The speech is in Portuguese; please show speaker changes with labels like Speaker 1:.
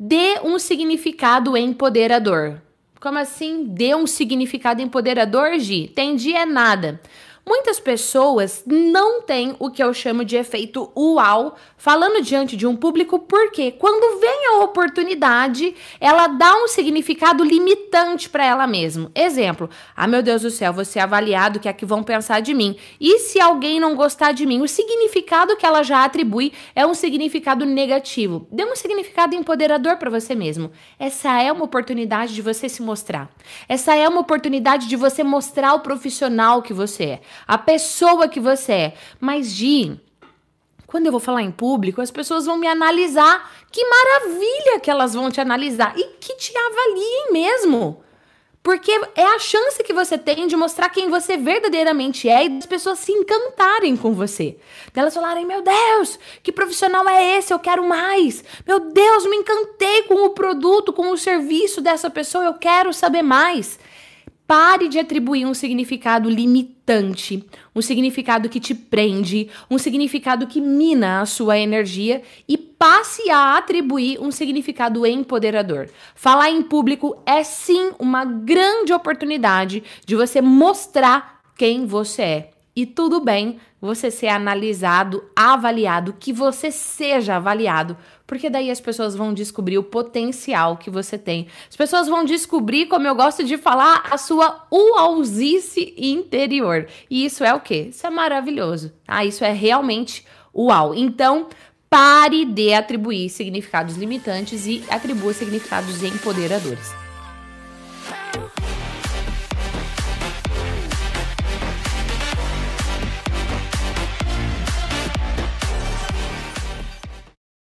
Speaker 1: dê um significado empoderador. Como assim dê um significado empoderador, Gi? Entendi, é nada. Muitas pessoas não têm o que eu chamo de efeito uau falando diante de um público, porque quando vem a oportunidade, ela dá um significado limitante para ela mesma. Exemplo: ah, meu Deus do céu, você é avaliado, o que é que vão pensar de mim? E se alguém não gostar de mim? O significado que ela já atribui é um significado negativo. Dê um significado empoderador para você mesmo. Essa é uma oportunidade de você se mostrar. Essa é uma oportunidade de você mostrar o profissional que você é a pessoa que você é. Mas, Gi, quando eu vou falar em público, as pessoas vão me analisar. Que maravilha que elas vão te analisar e que te avaliem mesmo. Porque é a chance que você tem de mostrar quem você verdadeiramente é e das pessoas se encantarem com você. Delas falarem: Meu Deus, que profissional é esse? Eu quero mais. Meu Deus, me encantei com o produto, com o serviço dessa pessoa, eu quero saber mais. Pare de atribuir um significado limitante, um significado que te prende, um significado que mina a sua energia e passe a atribuir um significado empoderador. Falar em público é sim uma grande oportunidade de você mostrar quem você é. E tudo bem você ser analisado, avaliado, que você seja avaliado, porque daí as pessoas vão descobrir o potencial que você tem. As pessoas vão descobrir, como eu gosto de falar, a sua uauzice interior. E isso é o quê? Isso é maravilhoso. Ah, isso é realmente uau. Então, pare de atribuir significados limitantes e atribua significados empoderadores.